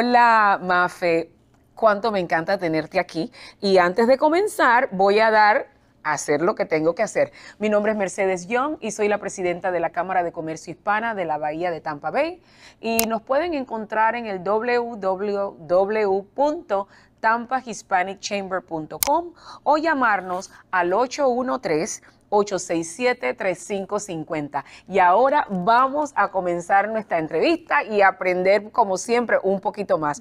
Hola, Mafe. Cuánto me encanta tenerte aquí. Y antes de comenzar, voy a dar a hacer lo que tengo que hacer. Mi nombre es Mercedes Young y soy la presidenta de la Cámara de Comercio Hispana de la Bahía de Tampa Bay y nos pueden encontrar en el www.tampahispanicchamber.com o llamarnos al 813 867-3550. Y ahora vamos a comenzar nuestra entrevista y aprender, como siempre, un poquito más.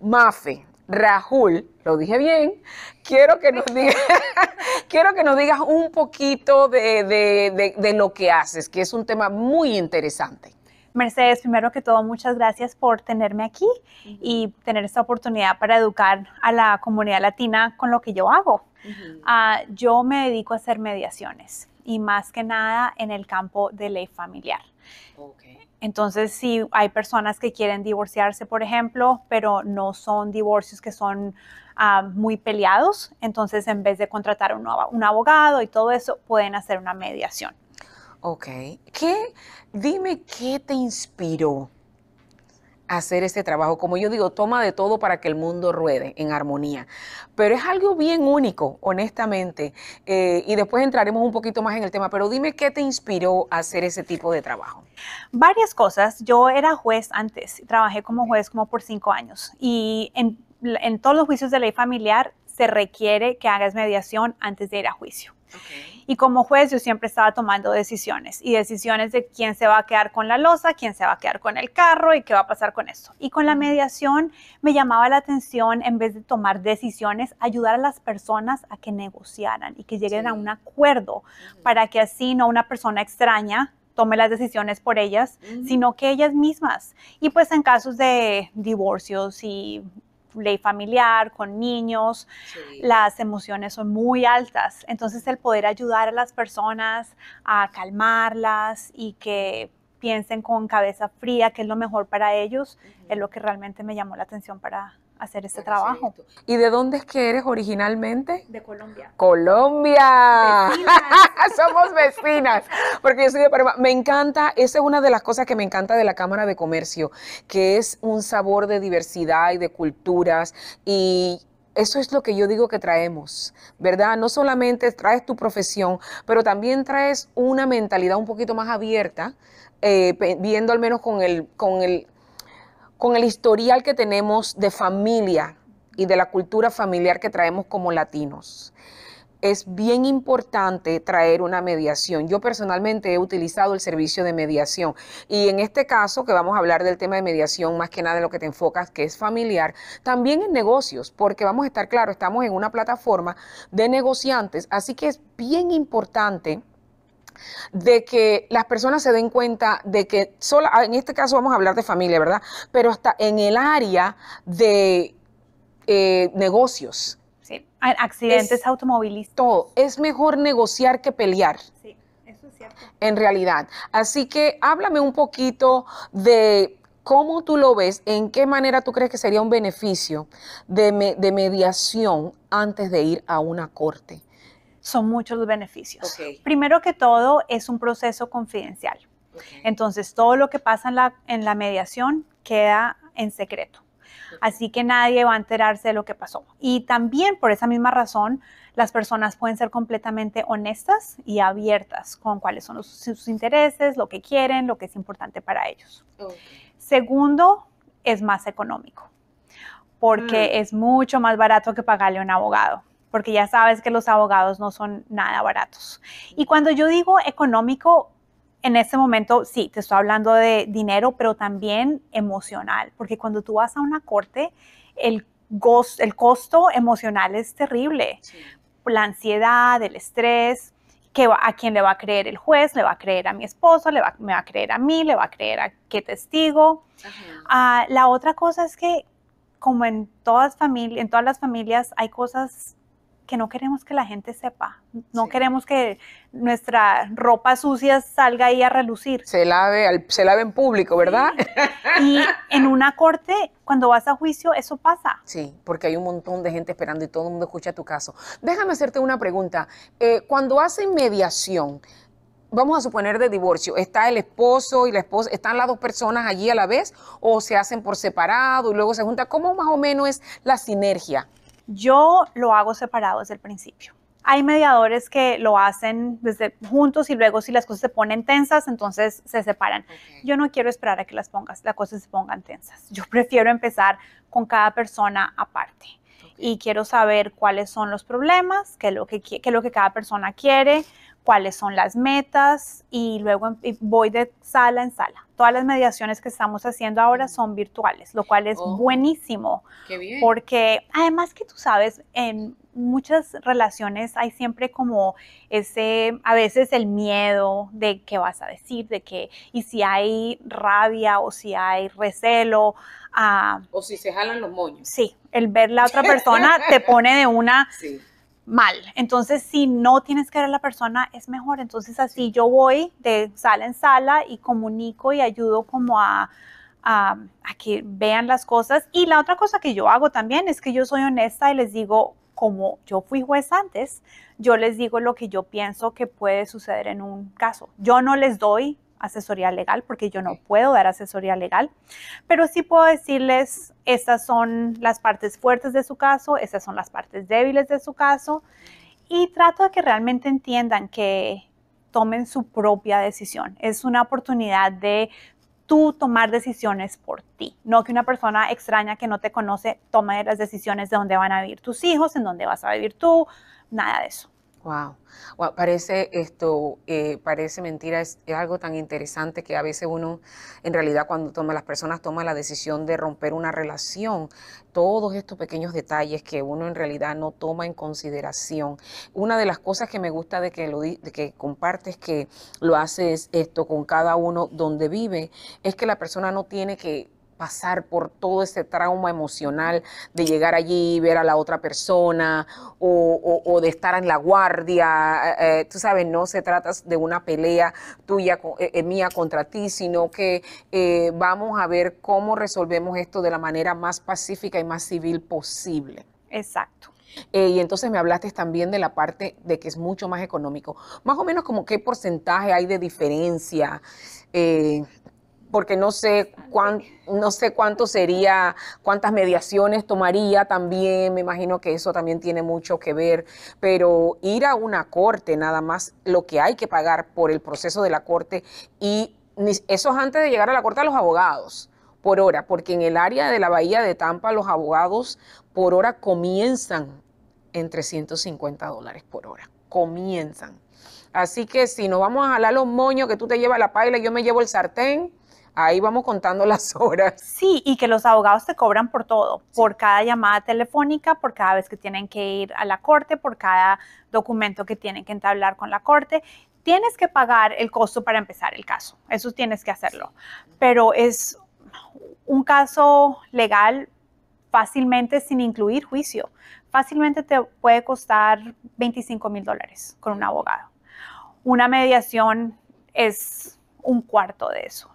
Mafe, Rahul, lo dije bien, quiero que nos, quiero que nos digas un poquito de, de, de, de lo que haces, que es un tema muy interesante. Mercedes, primero que todo, muchas gracias por tenerme aquí y tener esta oportunidad para educar a la comunidad latina con lo que yo hago. Ah, yo me dedico a hacer mediaciones y más que nada en el campo de ley familiar. Entonces, si hay personas que quieren divorciarse, por ejemplo, pero no son divorcios que son ah, muy peleados, entonces en vez de contratar un, abogado y todo eso, pueden hacer una mediación. Ok. ¿Qué, dime qué te inspiró a hacer este trabajo. Como yo digo, toma de todo para que el mundo ruede en armonía. Pero es algo bien único, honestamente. Eh, y después entraremos un poquito más en el tema. Pero dime qué te inspiró a hacer ese tipo de trabajo. Varias cosas. Yo era juez antes. Trabajé como juez como por cinco años. Y en, todos los juicios de ley familiar se requiere que hagas mediación antes de ir a juicio. Y como juez yo siempre estaba tomando decisiones y decisiones de quién se va a quedar con la losa, quién se va a quedar con el carro y qué va a pasar con eso. Y con la mediación me llamaba la atención, en vez de tomar decisiones, ayudar a las personas a que negociaran y que lleguen a un acuerdo para que así no una persona extraña tome las decisiones por ellas, sino que ellas mismas. Y pues en casos de divorcios y ley familiar, con niños, las emociones son muy altas. Entonces el poder ayudar a las personas a calmarlas y que piensen con cabeza fría, que es lo mejor para ellos, es lo que realmente me llamó la atención para, hacer este trabajo. ¿Y de dónde es que eres originalmente? De Colombia. Colombia. Somos vecinas, porque yo soy de Me encanta, esa es una de las cosas que me encanta de la Cámara de Comercio, que es un sabor de diversidad y de culturas y eso es lo que yo digo que traemos, ¿verdad? No solamente traes tu profesión, pero también traes una mentalidad un poquito más abierta, eh, viendo al menos con el, con el, con el historial que tenemos de familia y de la cultura familiar que traemos como latinos. Es bien importante traer una mediación. Yo personalmente he utilizado el servicio de mediación y en este caso que vamos a hablar del tema de mediación, más que nada de lo que te enfocas, que es familiar, también en negocios, porque vamos a estar claro, estamos en una plataforma de negociantes, así que es bien importante de que las personas se den cuenta de que, solo en este caso vamos a hablar de familia, ¿verdad? Pero hasta en el área de eh, negocios. Sí, accidentes automovilísticos. Todo, es mejor negociar que pelear. Sí, eso es cierto. En realidad. Así que háblame un poquito de ¿Cómo tú lo ves? ¿En qué manera tú crees que sería un beneficio de mediación antes de ir a una corte? son muchos los beneficios. Primero que todo, es un proceso confidencial. Entonces, todo lo que pasa en la, mediación queda en secreto. Así que nadie va a enterarse de lo que pasó. Y también por esa misma razón, las personas pueden ser completamente honestas y abiertas con cuáles son sus intereses, lo que quieren, lo que es importante para ellos. Segundo, es más económico, porque mm. es mucho más barato que pagarle a un abogado porque ya sabes que los abogados no son nada baratos. Y cuando yo digo económico, en este momento sí, te estoy hablando de dinero, pero también emocional, porque cuando tú vas a una corte, el, el costo emocional es terrible. La ansiedad, el estrés, que a quién le va a creer el juez, le va a creer a mi esposo, le va, me va a creer a mí, le va a creer a qué testigo. Ah, la otra cosa es que como en todas, en todas las familias hay cosas que no queremos que la gente sepa, no queremos que nuestra ropa sucia salga ahí a relucir. Se lave, se lave en público, ¿verdad? Y en una corte, cuando vas a juicio, eso pasa. Sí, porque hay un montón de gente esperando y todo el mundo escucha tu caso. Déjame hacerte una pregunta. Eh, cuando hacen mediación, vamos a suponer de divorcio, ¿está el esposo y la esposa, están las dos personas allí a la vez o se hacen por separado y luego se juntan? ¿Cómo más o menos es la sinergia? Yo lo hago separado desde el principio. Hay mediadores que lo hacen desde juntos y luego si las cosas se ponen tensas, entonces se separan. Yo no quiero esperar a que las pongas, las cosas se pongan tensas. Yo prefiero empezar con cada persona aparte y quiero saber cuáles son los problemas, que, qué es lo que cada persona quiere, cuáles son las metas y luego em, voy de sala en sala todas las mediaciones que estamos haciendo ahora son virtuales, lo cual es oh. buenísimo. Qué bien. Porque además que tú sabes, en muchas relaciones hay siempre como ese, a veces el miedo de qué vas a decir, de qué, y si hay rabia o si hay recelo. Ah, o si se jalan los moños. Sí, el ver la otra persona te pone de una... Sí mal. Entonces, si no tienes que ver a la persona, es mejor. Entonces, así yo voy de sala en sala y comunico y ayudo como a, a, que vean las cosas. Y la otra cosa que yo hago también es que yo soy honesta y les digo, como yo fui juez antes, yo les digo lo que yo pienso que puede suceder en un caso. Yo no les doy asesoría legal porque yo no puedo dar asesoría legal, pero sí puedo decirles, estas son las partes fuertes de su caso, estas son las partes débiles de su caso y trato de que realmente entiendan que tomen su propia decisión. Es una oportunidad de tú tomar decisiones por ti, no que una persona extraña que no te conoce tome las decisiones de dónde van a vivir tus hijos, en dónde vas a vivir tú, nada de eso. Wow. parece esto, eh, parece mentira, es, algo tan interesante que a veces uno, en realidad, cuando toma, las personas toman la decisión de romper una relación, todos estos pequeños detalles que uno en realidad no toma en consideración. Una de las cosas que me gusta de que lo de que compartes, que lo haces esto con cada uno donde vive, es que la persona no tiene que pasar por todo ese trauma emocional de llegar allí, y ver a la otra persona o, de estar en la guardia. Eh, eh, tú sabes, no se trata de una pelea tuya, eh, mía contra ti, sino que vamos a ver cómo resolvemos esto de la manera más pacífica y más civil posible. Exacto. y entonces me hablaste también de la parte de que es mucho más económico. Más o menos como qué porcentaje hay de diferencia. Eh, porque no sé cuán, no sé cuánto sería, cuántas mediaciones tomaría también, me imagino que eso también tiene mucho que ver, pero ir a una corte nada más lo que hay que pagar por el proceso de la corte y eso es antes de llegar a la corte a los abogados por hora, porque en el área de la bahía de Tampa los abogados por hora comienzan en 350 dólares por hora, comienzan. Así que si nos vamos a jalar los moños, que tú te llevas la paila y yo me llevo el sartén, ahí vamos contando las horas. Sí, y que los abogados te cobran por todo, por cada llamada telefónica, por cada vez que tienen que ir a la corte, por cada documento que tienen que entablar con la corte. Tienes que pagar el costo para empezar el caso, eso tienes que hacerlo, pero es un caso legal fácilmente sin incluir juicio. Fácilmente te puede costar 25 mil dólares con un abogado. Una mediación es un cuarto de eso.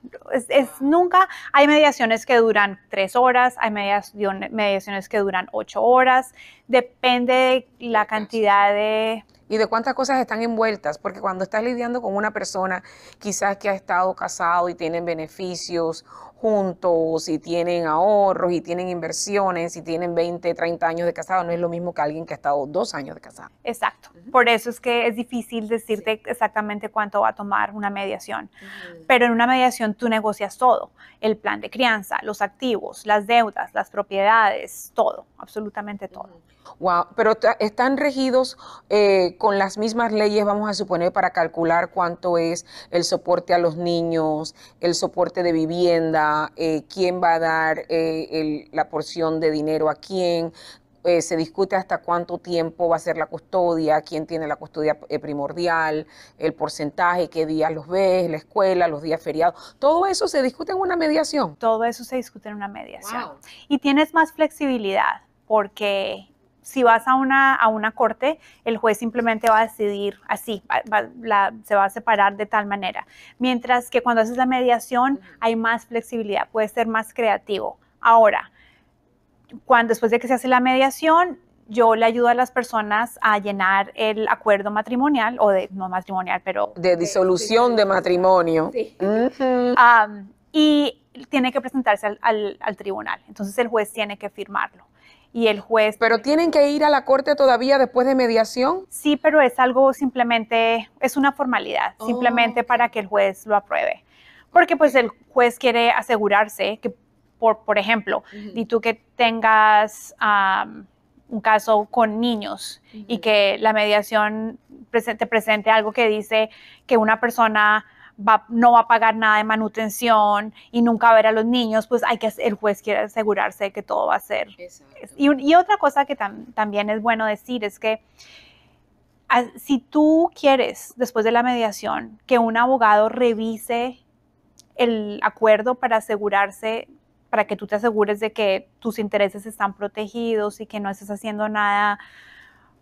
Es, nunca, hay mediaciones que duran tres horas, hay mediaciones, mediaciones que duran ocho horas, depende de la cantidad de y de cuántas cosas están envueltas, porque cuando estás lidiando con una persona quizás que ha estado casado y tienen beneficios juntos, si tienen ahorros, y tienen inversiones, si tienen 20, 30 años de casado, no es lo mismo que alguien que ha estado dos años de casado. Exacto. Por eso es que es difícil decirte exactamente cuánto va a tomar una mediación. Pero en una mediación tú negocias todo, el plan de crianza, los activos, las deudas, las propiedades, todo, absolutamente todo. Wow, pero están regidos eh, con las mismas leyes, vamos a suponer, para calcular cuánto es el soporte a los niños, el soporte de vivienda, eh, quién va a dar eh, la porción de dinero a quién, eh, se discute hasta cuánto tiempo va a ser la custodia, quién tiene la custodia primordial, el porcentaje, qué días los ves, la escuela, los días feriados. Todo eso se discute en una mediación. Todo eso se discute en una mediación. Y tienes más flexibilidad porque si vas a una, corte, el juez simplemente va a decidir así, se va a separar de tal manera. Mientras que cuando haces la mediación hay más flexibilidad, puedes ser más creativo. Ahora, cuando después de que se hace la mediación, yo le ayudo a las personas a llenar el acuerdo matrimonial o de no matrimonial, pero de disolución de, matrimonio. y tiene que presentarse al tribunal. Entonces el juez tiene que firmarlo y el juez. ¿Pero tienen que ir a la corte todavía después de mediación? Sí, pero es algo simplemente, es una formalidad, oh, simplemente para que el juez lo apruebe. Porque pues el juez quiere asegurarse que, por, por ejemplo, y tú que tengas un caso con niños y que la mediación te presente algo que dice que una persona no va a pagar nada de manutención y nunca va a ver a los niños, pues hay que, el juez quiere asegurarse de que todo va a ser. Y, otra cosa que también es bueno decir es que si tú quieres, después de la mediación, que un abogado revise el acuerdo para asegurarse para que tú te asegures de que tus intereses están protegidos y que no estás haciendo nada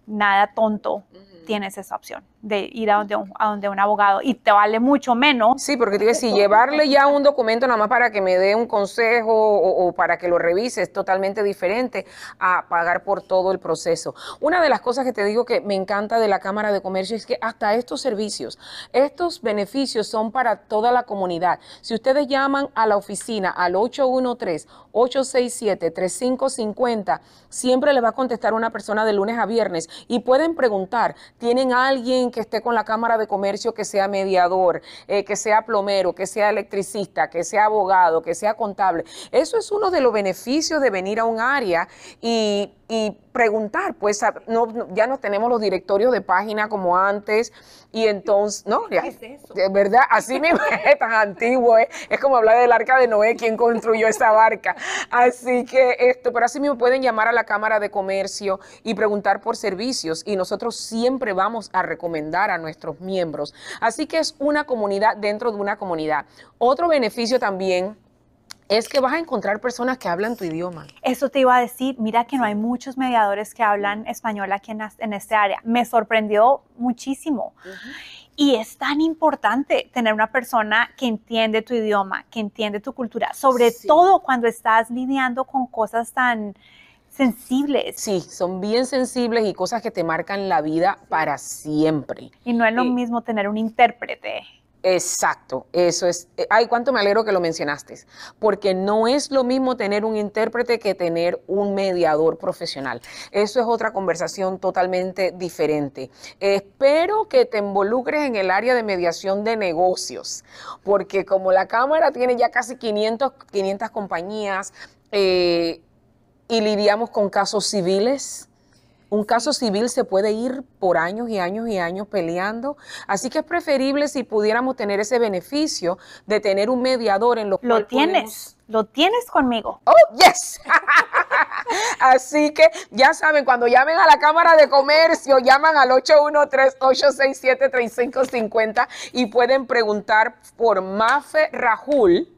nada tonto tienes esa opción de ir a donde, un, a donde un abogado y te vale mucho menos. Sí, porque te digo, si llevarle ya un documento nada más para que me dé un consejo o, o, para que lo revise es totalmente diferente a pagar por todo el proceso. Una de las cosas que te digo que me encanta de la Cámara de Comercio es que hasta estos servicios, estos beneficios son para toda la comunidad. Si ustedes llaman a la oficina al 813-867-3550, siempre le va a contestar una persona de lunes a viernes y pueden preguntar, ¿tienen alguien que esté con la Cámara de Comercio que sea mediador, eh, que sea plomero, que sea electricista, que sea abogado, que sea contable? Eso es uno de los beneficios de venir a un área y y preguntar, pues ya no tenemos los directorios de página como antes y entonces, ¿no? ¿Qué es eso? De verdad, así mismo es tan antiguo, ¿eh? es como hablar del arca de Noé, quien construyó esa barca. Así que esto, pero así mismo pueden llamar a la Cámara de Comercio y preguntar por servicios y nosotros siempre vamos a recomendar a nuestros miembros. Así que es una comunidad dentro de una comunidad. Otro beneficio también es que vas a encontrar personas que hablan tu idioma. Eso te iba a decir, mira que no hay muchos mediadores que hablan español aquí en, en este área. Me sorprendió muchísimo. Y es tan importante tener una persona que entiende tu idioma, que entiende tu cultura, sobre todo cuando estás lidiando con cosas tan sensibles. Sí, son bien sensibles y cosas que te marcan la vida para siempre. Y no es lo eh, mismo tener un intérprete. Exacto, eso es. Eh, ay, cuánto me alegro que lo mencionaste, porque no es lo mismo tener un intérprete que tener un mediador profesional. Eso es otra conversación totalmente diferente. Espero que te involucres en el área de mediación de negocios, porque como la Cámara tiene ya casi 500, compañías eh, y lidiamos con casos civiles, un caso civil se puede ir por años y años y años peleando, así que es preferible si pudiéramos tener ese beneficio de tener un mediador en lo Lo tienes, lo tienes conmigo. Oh, yes. así que ya saben, cuando llamen a la Cámara de Comercio, llaman al 813-867-3550 y pueden preguntar por Mafe Rajul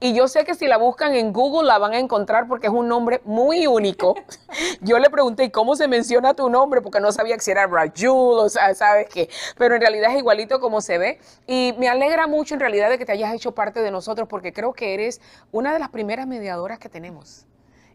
y yo sé que si la buscan en Google la van a encontrar porque es un nombre muy único. Yo le pregunté, ¿cómo se menciona tu nombre? Porque no sabía que si era Rajul o sea, sabes qué. Pero en realidad es igualito como se ve. Y me alegra mucho en realidad de que te hayas hecho parte de nosotros porque creo que eres una de las primeras mediadoras que tenemos.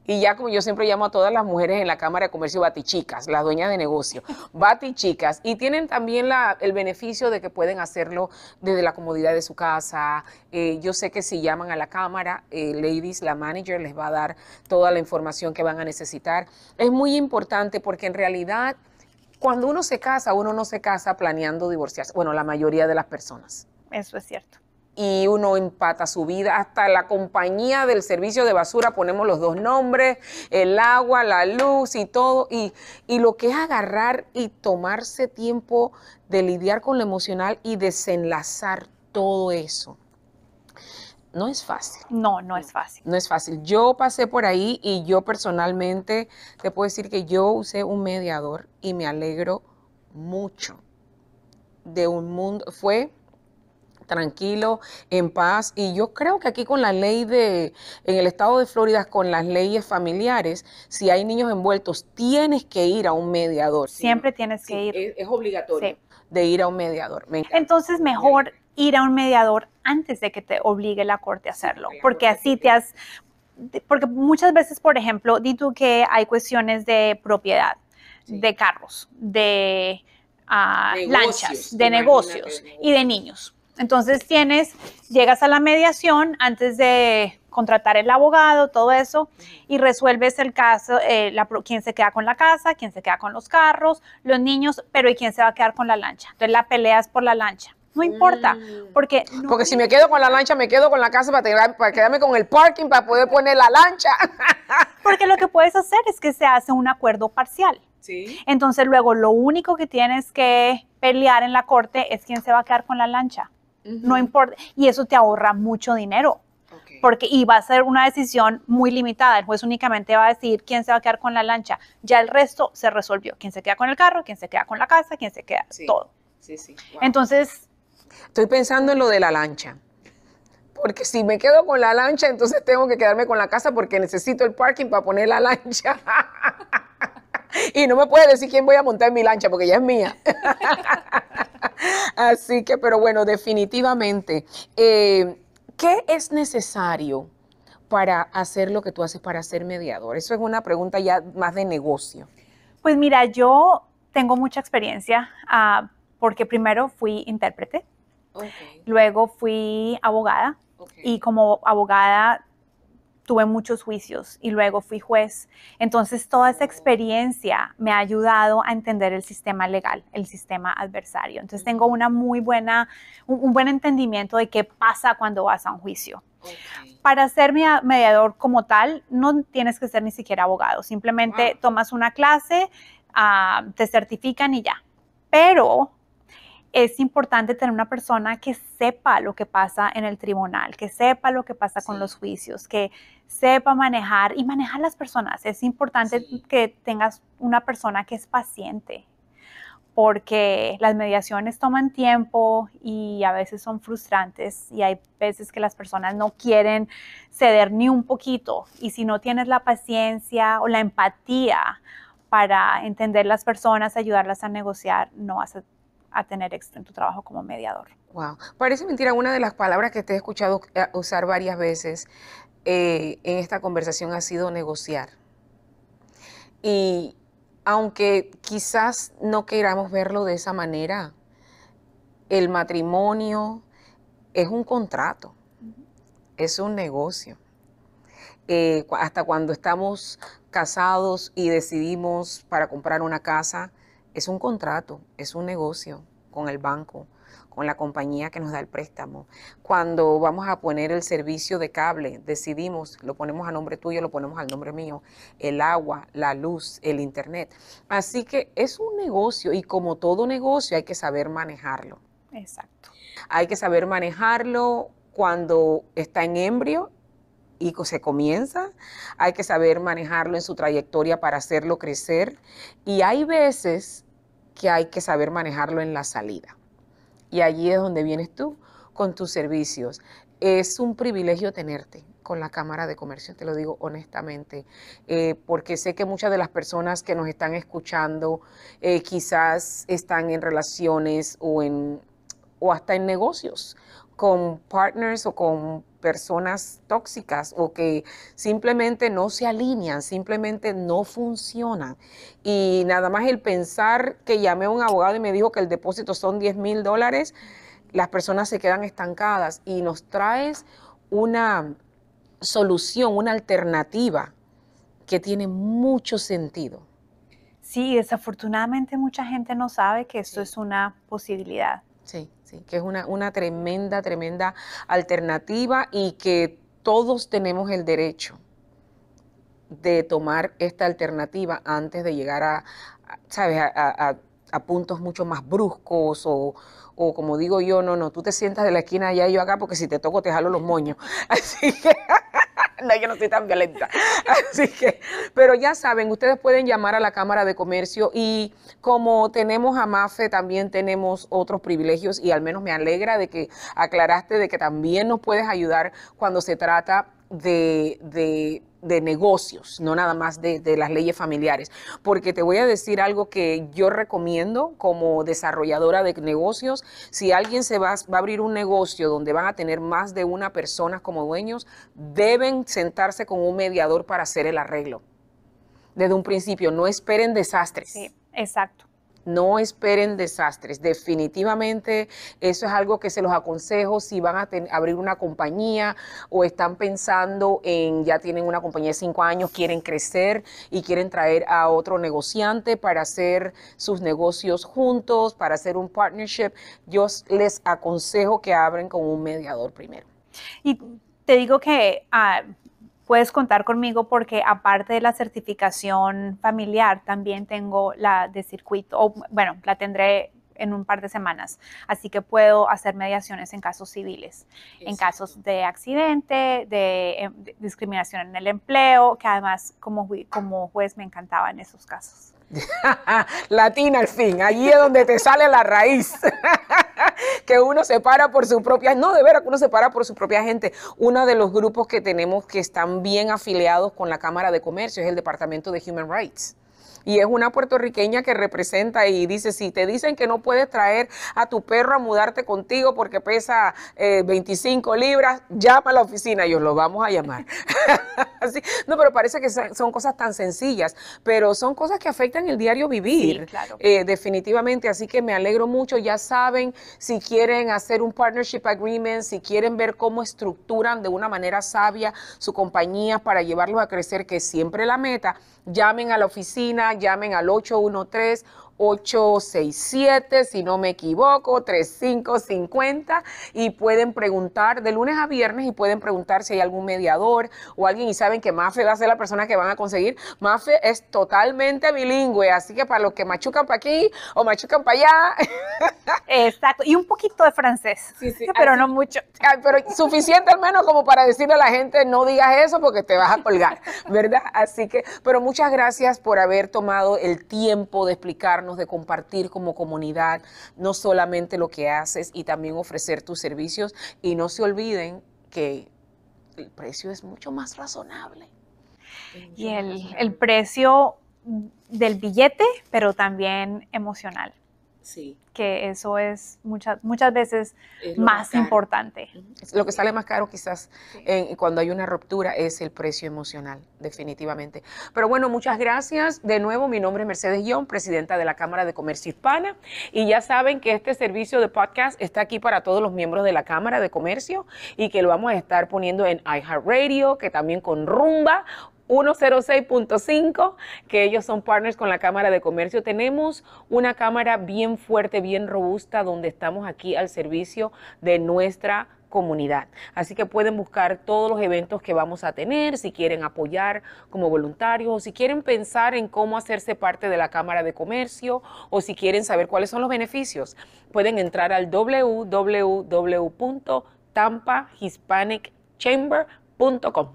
Y ya como yo siempre llamo a todas las mujeres en la Cámara de Comercio batichicas, las dueñas de negocio, batichicas. Y tienen también el beneficio de que pueden hacerlo desde la comodidad de su casa. Eh, yo sé que si llaman a la Cámara, eh, Ladies, la manager les va a dar toda la información que van a necesitar. Es muy importante porque en realidad cuando uno se casa, uno no se casa planeando divorciarse. Bueno, la mayoría de las personas. Eso es cierto y uno empata su vida. Hasta la compañía del servicio de basura ponemos los dos nombres, el agua, la luz y todo. Y, lo que es agarrar y tomarse tiempo de lidiar con lo emocional y desenlazar todo eso. No es fácil. No, no es fácil. No es fácil. Yo pasé por ahí y yo personalmente te puedo decir que yo usé un mediador y me alegro mucho de un mundo. Fue tranquilo, en paz. Y yo creo que aquí con la ley de, en el estado de Florida, con las leyes familiares, si hay niños envueltos, tienes que ir a un mediador. Siempre tienes que ir. Es, obligatorio de ir a un mediador. Entonces, mejor ir a un mediador antes de que te obligue la corte a hacerlo, porque así te has, porque muchas veces, por ejemplo, di tú que hay cuestiones de propiedad, de carros, de ah, lanchas, de negocios y de niños entonces tienes, llegas a la mediación antes de contratar el abogado, todo eso, y resuelves el caso, eh, la, quién se queda con la casa, quién se queda con los carros, los niños, pero ¿y quién se va a quedar con la lancha? Entonces la peleas por la lancha. No importa, mm. porque... porque si me quedo con la lancha, me quedo con la casa para, quedarme, para quedarme con el parking, para poder poner la lancha. porque lo que puedes hacer es que se hace un acuerdo parcial. Sí. Entonces luego lo único que tienes que pelear en la corte es quién se va a quedar con la lancha. No importa. Y eso te ahorra mucho dinero. Porque y va a ser una decisión muy limitada. El juez únicamente va a decidir quién se va a quedar con la lancha. Ya el resto se resolvió. Quién se queda con el carro, quién se queda con la casa, quién se queda todo. Sí, sí. Entonces. Estoy pensando en lo de la lancha. Porque si me quedo con la lancha, entonces tengo que quedarme con la casa porque necesito el parking para poner la lancha. y no me puede decir quién voy a montar mi lancha porque ya es mía. Así que, pero bueno, definitivamente, eh, ¿qué es necesario para hacer lo que tú haces para ser mediador? Eso es una pregunta ya más de negocio. Pues mira, yo tengo mucha experiencia ah, porque primero fui intérprete, luego fui abogada y como abogada tuve muchos juicios y luego fui juez. Entonces, toda esa experiencia me ha ayudado a entender el sistema legal, el sistema adversario. Entonces, tengo una muy buena, un, buen entendimiento de qué pasa cuando vas a un juicio. Para ser mediador como tal, no tienes que ser ni siquiera abogado. Simplemente tomas una clase, ah, te certifican y ya. Pero es importante tener una persona que sepa lo que pasa en el tribunal, que sepa lo que pasa con los juicios, que sepa manejar y manejar las personas. Es importante que tengas una persona que es paciente, porque las mediaciones toman tiempo y a veces son frustrantes y hay veces que las personas no quieren ceder ni un poquito. Y si no tienes la paciencia o la empatía para entender las personas, ayudarlas a negociar, no vas a a tener éxito en tu trabajo como mediador. Wow. Parece mentira una de las palabras que te he escuchado eh, usar varias veces eh, en esta conversación ha sido negociar. Y aunque quizás no queramos verlo de esa manera, el matrimonio es un contrato, es un negocio. Eh, hasta cuando estamos casados y decidimos para comprar una casa, es un contrato, es un negocio con el banco, con la compañía que nos da el préstamo. Cuando vamos a poner el servicio de cable, decidimos, lo ponemos a nombre tuyo, lo ponemos al nombre mío, el agua, la luz, el internet. Así que es un negocio y como todo negocio hay que saber manejarlo. Exacto. Hay que saber manejarlo cuando está en embrio y se comienza, hay que saber manejarlo en su trayectoria para hacerlo crecer y hay veces que hay que saber manejarlo en la salida. Y allí es donde vienes tú con tus servicios. Es un privilegio tenerte con la Cámara de Comercio, te lo digo honestamente, eh, porque sé que muchas de las personas que nos están escuchando eh, quizás están en relaciones o, en, o hasta en negocios con partners o con personas tóxicas o que simplemente no se alinean, simplemente no funcionan. Y nada más el pensar que llamé a un abogado y me dijo que el depósito son 10 mil dólares, las personas se quedan estancadas y nos traes una solución, una alternativa que tiene mucho sentido. Sí, desafortunadamente mucha gente no sabe que esto es una posibilidad. Sí que es una, una tremenda, tremenda alternativa y que todos tenemos el derecho de tomar esta alternativa antes de llegar a, ¿sabes?, a, puntos mucho más bruscos o, o, como digo yo, no, no, tú te sientas de la esquina allá y yo acá porque si te toco te jalo los moños. Así que no, yo no soy tan violenta. Así que, pero ya saben, ustedes pueden llamar a la Cámara de Comercio y como tenemos a MAFE, también tenemos otros privilegios y al menos me alegra de que aclaraste de que también nos puedes ayudar cuando se trata de, de de negocios, no nada más de, las leyes familiares. Porque te voy a decir algo que yo recomiendo como desarrolladora de negocios. Si alguien se va, va a abrir un negocio donde van a tener más de una persona como dueños, deben sentarse con un mediador para hacer el arreglo. Desde un principio, no esperen desastres. Sí, exacto. No esperen desastres. Definitivamente eso es algo que se los aconsejo si van a abrir una compañía o están pensando en, ya tienen una compañía de cinco años, quieren crecer y quieren traer a otro negociante para hacer sus negocios juntos, para hacer un partnership. Yo les aconsejo que abren con un mediador primero. Y te digo que ah, puedes contar conmigo porque aparte de la certificación familiar, también tengo la de circuito, o bueno, la tendré en un par de semanas. Así que puedo hacer mediaciones en casos civiles, en casos de accidente, em, de, discriminación en el empleo, que además como, como juez me encantaban esos casos. Latina al fin, allí es donde te sale la raíz. que uno se para por su propia, no de veras que uno se para por su propia gente. Uno de los grupos que tenemos que están bien afiliados con la Cámara de Comercio es el Departamento de Human Rights y es una puertorriqueña que representa y dice, si te dicen que no puedes traer a tu perro a mudarte contigo porque pesa 25 eh, libras, llama a la oficina, ellos lo vamos a llamar. No, pero parece que son cosas tan sencillas, pero son cosas que afectan el diario vivir, eh, definitivamente, así que me alegro mucho, ya saben, si quieren hacer un partnership agreement, si quieren ver cómo estructuran de una manera sabia su compañía para llevarlos a crecer, que es siempre la meta, llamen a la oficina, llamen al 813. 867, si no me equivoco, 3550 y pueden preguntar de lunes a viernes y pueden preguntar si hay algún mediador o alguien y saben que Mafe va a ser la persona que van a conseguir. Mafe es totalmente bilingüe, así que para los que machucan para aquí o machucan para allá. Exacto, y un poquito de francés, sí, sí, pero no mucho. Pero suficiente al menos como para decirle a la gente, no digas eso porque te vas a colgar, ¿verdad? Así que, pero muchas gracias por haber tomado el tiempo de explicarnos, de compartir como comunidad, no solamente lo que haces y también ofrecer tus servicios. Y no se olviden que el precio es mucho más razonable. Y el, el precio del billete, pero también emocional. Que eso es muchas, muchas veces más, importante. Lo que sale más caro quizás en, cuando hay una ruptura es el precio emocional, definitivamente. Pero bueno, muchas gracias. De nuevo, mi nombre es Mercedes Guión, presidenta de la Cámara de Comercio Hispana. Y ya saben que este servicio de podcast está aquí para todos los miembros de la Cámara de Comercio y que lo vamos a estar poniendo en iHeartRadio, que también con Rumba 106.5, que ellos son partners con la Cámara de Comercio. Tenemos una cámara bien fuerte, bien robusta, donde estamos aquí al servicio de nuestra comunidad. Así que pueden buscar todos los eventos que vamos a tener, si quieren apoyar como voluntarios o si quieren pensar en cómo hacerse parte de la Cámara de Comercio o si quieren saber cuáles son los beneficios. Pueden entrar al www.tampahispanicchamber.com.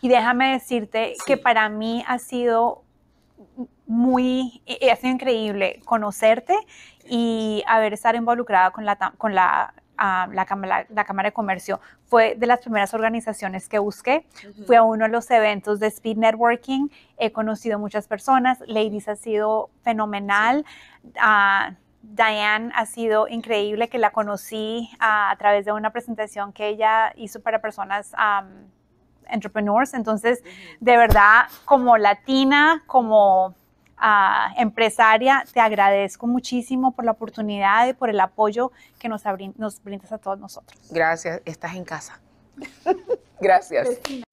Y déjame decirte que para mí ha sido muy, eh, eh, ha sido increíble conocerte y haber estado involucrada con la, con ah, la, la, Cámara de Comercio. Fue de las primeras organizaciones que busqué. Fue a uno de los eventos de Speed Networking. He conocido muchas personas. Ladies ha sido fenomenal. Ah, Diane ha sido increíble, que la conocí ah, a través de una presentación que ella hizo para personas entrepreneurs. Entonces, de verdad, como latina, como ah, empresaria, te agradezco muchísimo por la oportunidad y por el apoyo que nos, nos brindas a todos nosotros. Gracias, estás en casa. Gracias.